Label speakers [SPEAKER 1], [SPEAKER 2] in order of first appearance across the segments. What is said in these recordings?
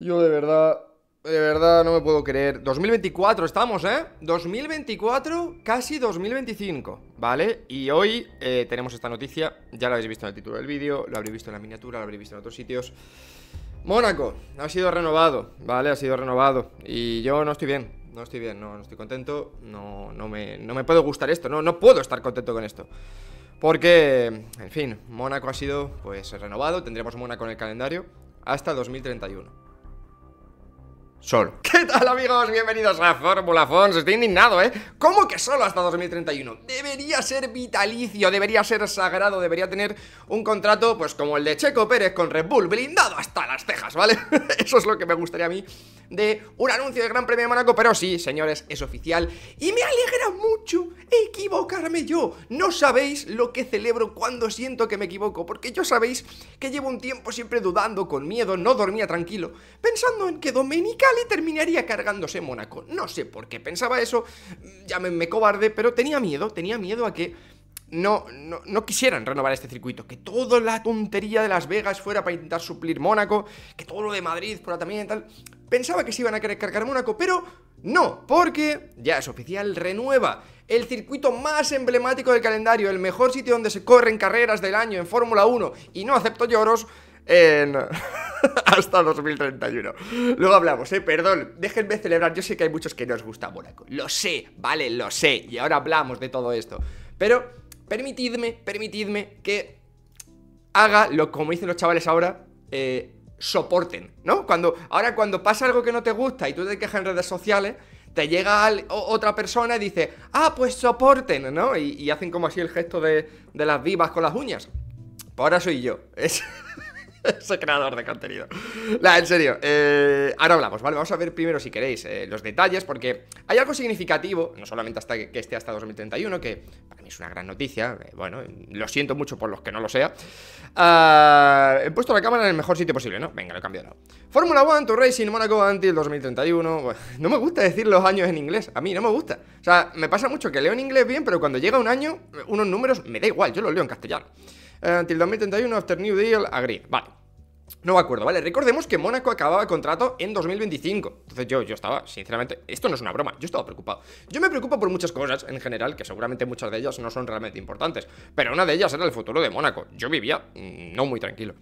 [SPEAKER 1] Yo de verdad, de verdad no me puedo creer. 2024 estamos, ¿eh? 2024, casi 2025, ¿vale? Y hoy eh, tenemos esta noticia, ya la habéis visto en el título del vídeo, lo habréis visto en la miniatura, lo habréis visto en otros sitios. Mónaco ha sido renovado, ¿vale? Ha sido renovado. Y yo no estoy bien, no estoy bien, no, estoy contento, no, no, me, no me puedo gustar esto, no, no puedo estar contento con esto. Porque, en fin, Mónaco ha sido pues renovado, tendremos Mónaco en el calendario hasta 2031. ¿Qué tal amigos? Bienvenidos a Fórmula Fons. Estoy indignado, ¿eh? ¿Cómo que solo hasta 2031? Debería ser vitalicio, debería ser sagrado, debería tener un contrato pues como el de Checo Pérez con Red Bull, blindado hasta las cejas, ¿vale? eso es lo que me gustaría a mí de un anuncio de Gran Premio de Mónaco, pero sí, señores, es oficial. Y me alegra mucho yo. No sabéis lo que celebro cuando siento que me equivoco, porque yo sabéis que llevo un tiempo siempre dudando, con miedo, no dormía tranquilo, pensando en que Domenicali terminaría cargándose Mónaco. No sé por qué pensaba eso, llámenme cobarde, pero tenía miedo, tenía miedo a que no, no, no, quisieran renovar este circuito, que toda la tontería de Las Vegas fuera para intentar suplir Mónaco, que todo lo de Madrid fuera también y tal. Pensaba que se iban a querer cargar Mónaco, pero no, porque ya es oficial, renueva el circuito más emblemático del calendario, el mejor sitio donde se corren carreras del año en Fórmula 1 y no acepto lloros en... hasta 2031. Luego hablamos, eh, perdón, déjenme celebrar, yo sé que hay muchos que no os gusta Mónaco, lo sé, vale, lo sé, y ahora hablamos de todo esto, pero permitidme, permitidme que haga lo como dicen los chavales ahora, eh, soporten, ¿no? Cuando, ahora cuando pasa algo que no te gusta y tú te quejas en redes sociales, te llega otra persona y dice, ah, pues soporten, ¿no? Y, hacen como así el gesto de, de, las vivas con las uñas. Pues ahora soy yo. Es... Ese creador de contenido. La, en serio. Eh, ahora hablamos, ¿vale? Vamos a ver primero, si queréis, eh, los detalles, porque hay algo significativo, no solamente hasta que, esté hasta 2031, que para mí es una gran noticia. Eh, bueno, lo siento mucho por los que no lo sea. Ah, he puesto la cámara en el mejor sitio posible, ¿no? Venga, lo he cambiado. Fórmula 1, Tour Racing, Monaco, until 2031. no me gusta decir los años en inglés. A mí no me gusta. O sea, me pasa mucho que leo en inglés bien, pero cuando llega un año, unos números me da igual. Yo los leo en castellano. Until 2031, After New Deal, agreed. Vale. No me acuerdo, ¿vale? Recordemos que Mónaco acababa el contrato en 2025. Entonces yo, yo estaba, sinceramente, esto no es una broma, yo estaba preocupado. Yo me preocupo por muchas cosas en general, que seguramente muchas de ellas no son realmente importantes, pero una de ellas era el futuro de Mónaco. Yo vivía mm, no muy tranquilo.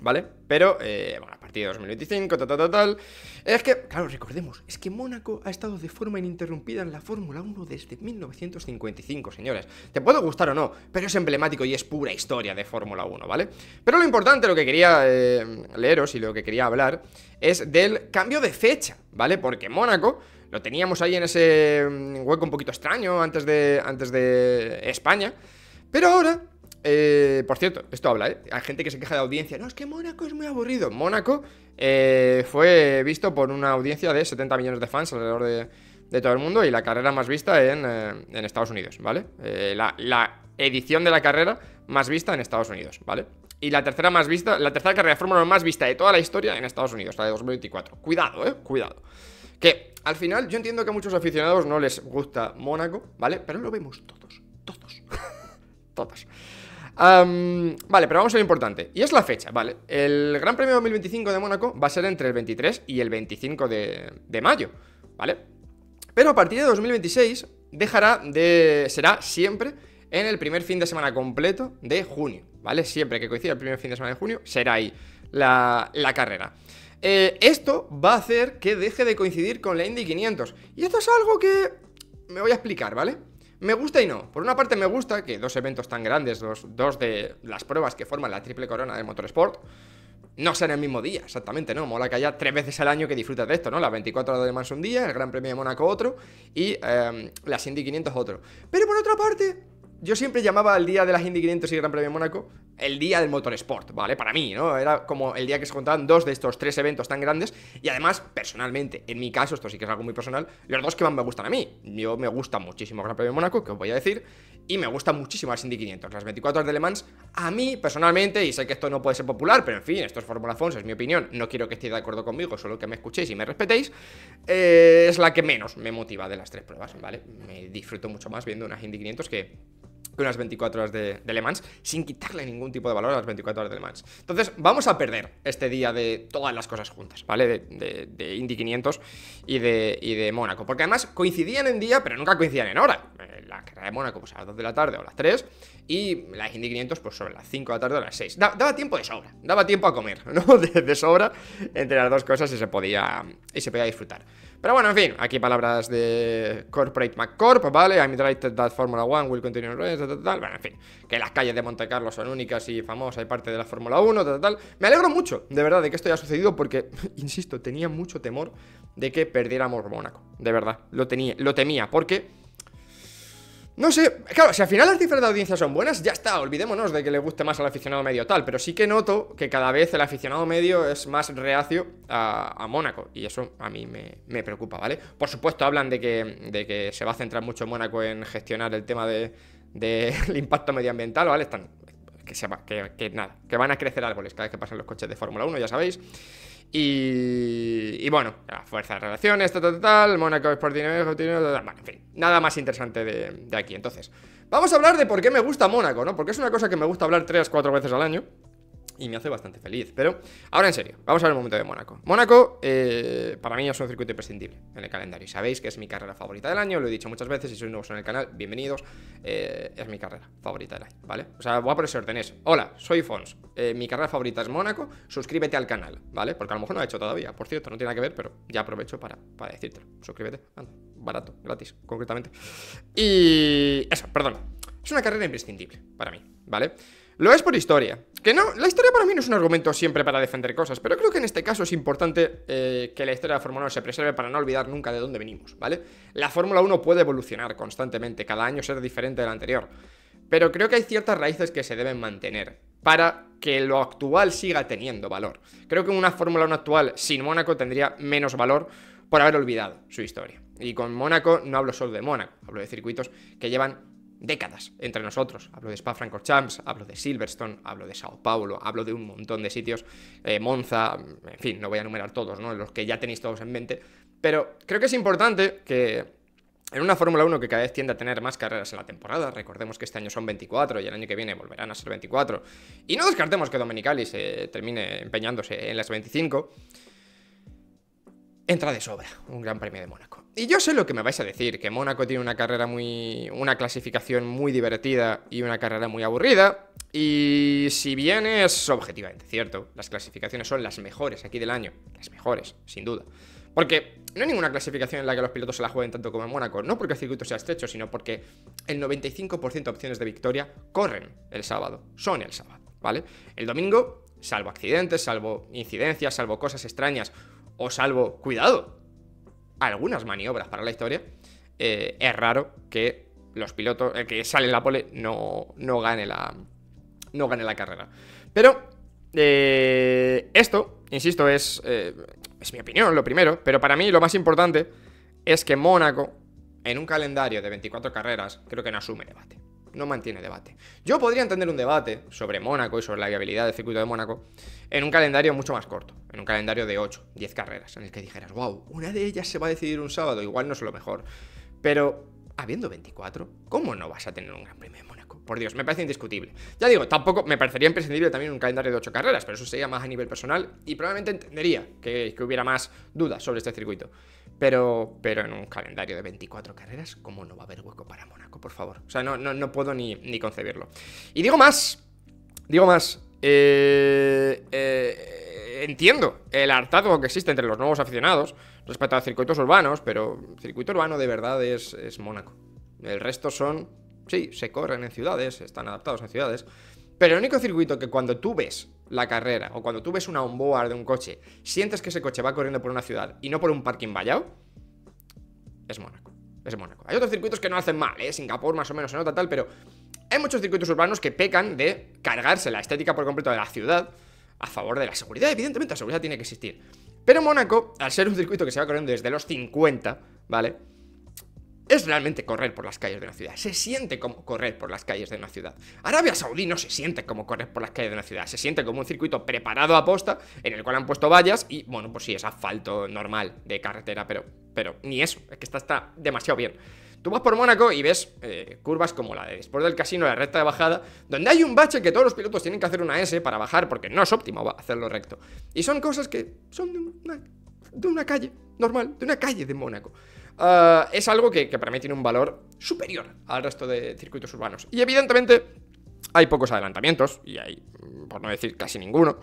[SPEAKER 1] ¿Vale? Pero, eh, bueno, a partir de 2025, tal, tal, tal, Es que, claro, recordemos, es que Mónaco ha estado de forma ininterrumpida en la Fórmula 1 desde 1955, señores. Te puede gustar o no, pero es emblemático y es pura historia de Fórmula 1, ¿vale? Pero lo importante, lo que quería eh, leeros y lo que quería hablar es del cambio de fecha, ¿vale? Porque Mónaco lo teníamos ahí en ese mm, hueco un poquito extraño antes de, antes de España, pero ahora eh, por cierto, esto habla, ¿eh? Hay gente que se queja de audiencia. No, es que Mónaco es muy aburrido. Mónaco eh, fue visto por una audiencia de 70 millones de fans alrededor de, todo el mundo y la carrera más vista en, eh, Estados Unidos, ¿vale? La, edición de la carrera más vista en Estados Unidos, ¿vale? Y la tercera más vista, la tercera carrera de Fórmula más vista de toda la historia en Estados Unidos, la de 2024. Cuidado, ¿eh? Cuidado. Que al final yo entiendo que a muchos aficionados no les gusta Mónaco, ¿vale? Pero lo vemos todos, todos, todos vale, pero vamos a lo importante. Y es la fecha, ¿vale? El Gran Premio 2025 de Mónaco va a ser entre el 23 y el 25 de, mayo, ¿vale? Pero a partir de 2026 dejará de... será siempre en el primer fin de semana completo de junio, ¿vale? Siempre que coincida el primer fin de semana de junio, será ahí la, carrera. Eh, esto va a hacer que deje de coincidir con la Indy 500. Y esto es algo que me voy a explicar, ¿vale? Me gusta y no. Por una parte me gusta que dos eventos tan grandes, dos, dos de las pruebas que forman la triple corona de motorsport, no sean el mismo día, exactamente, ¿no? Mola que haya tres veces al año que disfrutas de esto, ¿no? Las 24 horas de Mans un día, el Gran Premio de Mónaco otro y la em, las Indy 500 otro. Pero por otra parte, yo siempre llamaba el día de las Indy 500 y Gran Premio de Mónaco el día del motorsport, ¿vale? Para mí, ¿no? Era como el día que se contaban dos de estos tres eventos tan grandes y además, personalmente, en mi caso, esto sí que es algo muy personal, los dos que más me gustan a mí. Yo me gusta muchísimo Gran Premio de Mónaco, que os voy a decir, y me gusta muchísimo las Indy 500. Las 24 horas de Le Mans, a mí, personalmente, y sé que esto no puede ser popular, pero en fin, esto es Fórmula Fons, es mi opinión, no quiero que estéis de acuerdo conmigo, solo que me escuchéis y me respetéis, eh, es la que menos me motiva de las tres pruebas, ¿vale? Me disfruto mucho más viendo unas Indy 500 que unas 24 horas de, de, Le Mans, sin quitarle ningún tipo de valor a las 24 horas de Le Mans. Entonces, vamos a perder este día de todas las cosas juntas, ¿vale? De, de, Indy 500 y de, y Mónaco, porque además coincidían en día, pero nunca coincidían en hora. Eh, la carrera de Mónaco, pues a las 2 de la tarde o a las 3, y la Indy 500, pues sobre las 5 de la tarde o a las 6. daba tiempo de sobra, daba tiempo a comer, ¿no? De, sobra entre las dos cosas y se podía, y se podía disfrutar. Pero bueno, en fin, aquí palabras de Corporate McCorp, ¿vale? I'm delighted that Formula One will continue tal, tal, Bueno, en fin, que las calles de Monte Carlo son únicas y famosas y parte de la Fórmula 1, tal, tal. Me alegro mucho, de verdad, de que esto haya sucedido porque, insisto, tenía mucho temor de que perdiéramos Mónaco, de verdad, lo, tenía, lo temía, porque no sé, claro, si al final las cifras de audiencia son buenas, ya está, olvidémonos de que le guste más al aficionado medio tal, pero sí que noto que cada vez el aficionado medio es más reacio a, Mónaco, y eso a mí me, preocupa, ¿vale? Por supuesto, hablan de que, se va a centrar mucho Mónaco en gestionar el tema del de, impacto medioambiental, ¿vale? Están, que, se que, nada, que van a crecer árboles cada vez que pasen los coches de Fórmula 1, ya sabéis. Y, bueno, la fuerza de relaciones, tal, tal, tal, Mónaco Sporting, en fin, nada más interesante de, de aquí. Entonces, vamos a hablar de por qué me gusta Mónaco, ¿no? Porque es una cosa que me gusta hablar 3 cuatro veces al año y me hace bastante feliz. Pero ahora en serio, vamos a ver el momento de Mónaco. Mónaco, eh, para mí es un circuito imprescindible en el calendario. Sabéis que es mi carrera favorita del año, lo he dicho muchas veces. Si sois nuevos en el canal, bienvenidos. Eh, es mi carrera favorita del año, ¿vale? O sea, voy a por ese orden. hola, soy Fons. Eh, mi carrera favorita es Mónaco. Suscríbete al canal, ¿vale? Porque a lo mejor no lo he hecho todavía. Por cierto, no tiene nada que ver, pero ya aprovecho para, para decírtelo. Suscríbete, barato, gratis, concretamente. Y eso, perdón. Es una carrera imprescindible para mí, ¿vale? Lo es por historia, que no, la historia para mí no es un argumento siempre para defender cosas, pero creo que en este caso es importante eh, que la historia de la Fórmula 1 se preserve para no olvidar nunca de dónde venimos, ¿vale? La Fórmula 1 puede evolucionar constantemente, cada año ser diferente la anterior, pero creo que hay ciertas raíces que se deben mantener para que lo actual siga teniendo valor. Creo que una Fórmula 1 actual sin Mónaco tendría menos valor por haber olvidado su historia. Y con Mónaco no hablo solo de Mónaco, hablo de circuitos que llevan décadas entre nosotros. Hablo de Spa-Francorchamps, hablo de Silverstone, hablo de Sao Paulo, hablo de un montón de sitios, eh, Monza, en fin, no voy a enumerar todos, ¿no? Los que ya tenéis todos en mente, pero creo que es importante que en una Fórmula 1 que cada vez tiende a tener más carreras en la temporada, recordemos que este año son 24 y el año que viene volverán a ser 24, y no descartemos que Domenicali se termine empeñándose en las 25, entra de sobra un Gran Premio de Mónaco. Y yo sé lo que me vais a decir, que Mónaco tiene una carrera muy... una clasificación muy divertida y una carrera muy aburrida, y si bien es objetivamente cierto, las clasificaciones son las mejores aquí del año, las mejores, sin duda. Porque no hay ninguna clasificación en la que los pilotos se la jueguen tanto como en Mónaco, no porque el circuito sea estrecho, sino porque el 95% de opciones de victoria corren el sábado, son el sábado, ¿vale? El domingo, salvo accidentes, salvo incidencias, salvo cosas extrañas, o salvo, cuidado, algunas maniobras para la historia, eh, es raro que los pilotos, que salen la pole no, no, gane, la, no gane la carrera. Pero eh, esto, insisto, es, eh, es mi opinión, lo primero, pero para mí lo más importante es que Mónaco, en un calendario de 24 carreras, creo que no asume debate no mantiene debate. Yo podría entender un debate sobre Mónaco y sobre la viabilidad del circuito de Mónaco en un calendario mucho más corto, en un calendario de 8, 10 carreras, en el que dijeras, wow, una de ellas se va a decidir un sábado, igual no es lo mejor. Pero habiendo 24, ¿cómo no vas a tener un Gran Premio de Mónaco? Por Dios, me parece indiscutible. Ya digo, tampoco me parecería imprescindible también un calendario de 8 carreras, pero eso sería más a nivel personal y probablemente entendería que, que hubiera más dudas sobre este circuito. Pero, en un calendario de 24 carreras, ¿cómo no va a haber hueco para Mónaco, por favor? O sea, no, puedo ni, concebirlo. Y digo más, digo más, eh, eh, entiendo el hartazgo que existe entre los nuevos aficionados respecto a circuitos urbanos, pero circuito urbano de verdad es, es Mónaco. El resto son, sí, se corren en ciudades, están adaptados en ciudades, pero el único circuito que cuando tú ves la carrera o cuando tú ves una onboard de un coche, sientes que ese coche va corriendo por una ciudad y no por un parking vallado, es Mónaco. Es Mónaco. Hay otros circuitos que no hacen mal, ¿eh? Singapur más o menos se nota tal, pero hay muchos circuitos urbanos que pecan de cargarse la estética por completo de la ciudad a favor de la seguridad. Evidentemente, la seguridad tiene que existir. Pero Mónaco, al ser un circuito que se va corriendo desde los 50, ¿vale? es realmente correr por las calles de una ciudad. Se siente como correr por las calles de una ciudad. Arabia Saudí no se siente como correr por las calles de una ciudad. Se siente como un circuito preparado a posta en el cual han puesto vallas y, bueno, pues sí, es asfalto normal de carretera, pero, pero ni eso. Es que está, está demasiado bien. Tú vas por Mónaco y ves eh, curvas como la de después del casino, la recta de bajada, donde hay un bache que todos los pilotos tienen que hacer una S para bajar porque no es óptimo hacerlo recto. Y son cosas que son de una calle normal, de una calle de Mónaco. Ah, es algo que, para mí tiene un valor superior al resto de circuitos urbanos. Y evidentemente hay pocos adelantamientos, y hay, mm, por no decir casi ninguno,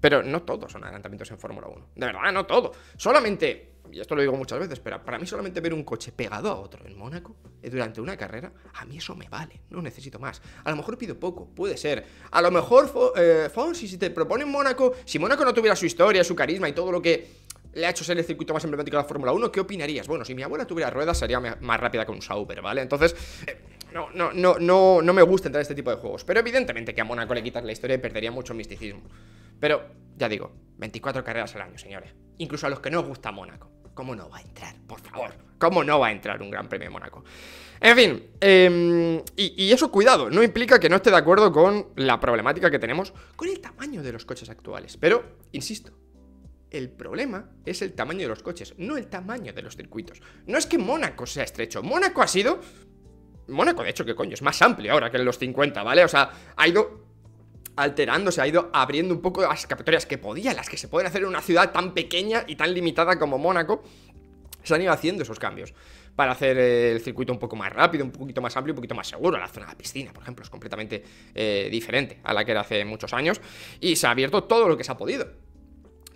[SPEAKER 1] pero no todos son adelantamientos en Fórmula 1. De verdad, no todo. Solamente, y esto lo digo muchas veces, pero para mí solamente ver un coche pegado a otro en Mónaco eh, durante una carrera, a mí eso me vale, no necesito más. A lo mejor pido poco, puede ser. A lo mejor, eh, Fonsi, si te proponen Mónaco, si Mónaco no tuviera su historia, su carisma y todo lo que le ha hecho ser el circuito más emblemático de la Fórmula 1, ¿qué opinarías? Bueno, si mi abuela tuviera ruedas sería más rápida que un Sauber, ¿vale? Entonces, eh, no, no, no, no, no me gusta entrar en este tipo de juegos. Pero evidentemente que a Mónaco le quitas la historia y perdería mucho misticismo. Pero, ya digo, 24 carreras al año, señores. Incluso a los que no gusta Mónaco. ¿Cómo no va a entrar? Por favor. ¿Cómo no va a entrar un Gran Premio de Mónaco? En fin, em, y, eso, cuidado, no implica que no esté de acuerdo con la problemática que tenemos con el tamaño de los coches actuales. Pero, insisto, el problema es el tamaño de los coches, no el tamaño de los circuitos. No es que Mónaco sea estrecho, Mónaco ha sido... Mónaco, de hecho, que coño, es más amplio ahora que en los 50, ¿vale? O sea, ha ido alterándose, ha ido abriendo un poco las escapatorias que podía, las que se pueden hacer en una ciudad tan pequeña y tan limitada como Mónaco. Se han ido haciendo esos cambios para hacer eh, el circuito un poco más rápido, un poquito más amplio, un poquito más seguro. La zona de la piscina, por ejemplo, es completamente eh, diferente a la que era hace muchos años y se ha abierto todo lo que se ha podido.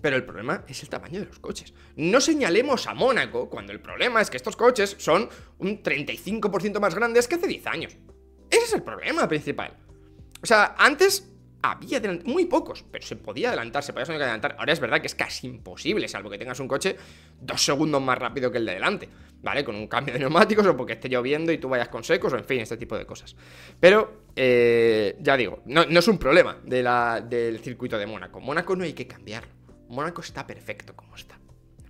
[SPEAKER 1] Pero el problema es el tamaño de los coches. No señalemos a Mónaco cuando el problema es que estos coches son un 35% más grandes que hace 10 años. Ese es el problema principal. O sea, antes había muy pocos, pero se podía adelantar, se podía adelantar. Ahora es verdad que es casi imposible, salvo que tengas un coche dos segundos más rápido que el de delante, ¿vale? Con un cambio de neumáticos o porque esté lloviendo y tú vayas con secos, o en fin, este tipo de cosas. Pero, eh, ya digo, no, es un problema del circuito de Mónaco. Mónaco no hay que cambiarlo. Mónaco está perfecto como está.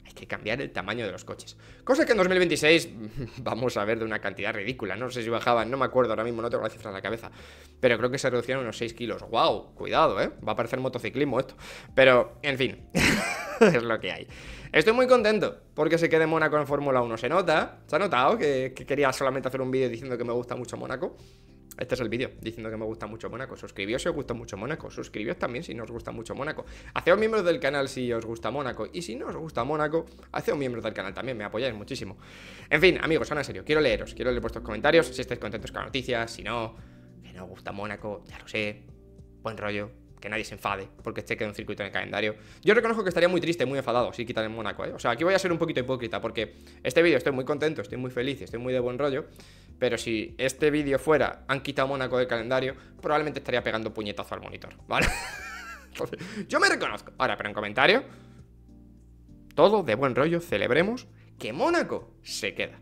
[SPEAKER 1] Hay que cambiar el tamaño de los coches. Cosa que en 2026 vamos a ver de una cantidad ridícula. No sé si bajaban, no me acuerdo ahora mismo, no tengo la cifra en la cabeza. Pero creo que se reducieron unos 6 kilos. ¡Wow! Cuidado, ¿eh? Va a parecer motociclismo esto. Pero, en fin, es lo que hay. Estoy muy contento porque se quede Mónaco en Fórmula 1. Se nota, se ha notado que, que quería solamente hacer un vídeo diciendo que me gusta mucho Mónaco. Este es el vídeo diciendo que me gusta mucho Mónaco. Suscribíos si os gusta mucho Mónaco. Suscribíos también si no os gusta mucho Mónaco. Haceos miembros del canal si os gusta Mónaco. Y si no os gusta Mónaco, hacedos miembros del canal también. Me apoyáis muchísimo. En fin, amigos, ahora en serio. Quiero leeros. Quiero leer vuestros comentarios. Si estáis contentos con la noticia. Si no, que no os gusta Mónaco. Ya lo sé. Buen rollo. Que nadie se enfade porque este queda un circuito en el calendario. Yo reconozco que estaría muy triste, muy enfadado si quitan el Mónaco. ¿eh? O sea, aquí voy a ser un poquito hipócrita porque este vídeo estoy muy contento, estoy muy feliz, estoy muy de buen rollo. Pero si este vídeo fuera, han quitado Mónaco del calendario, probablemente estaría pegando puñetazo al monitor, ¿vale? yo me reconozco. Ahora, pero en comentario, Todo de buen rollo celebremos que Mónaco se queda.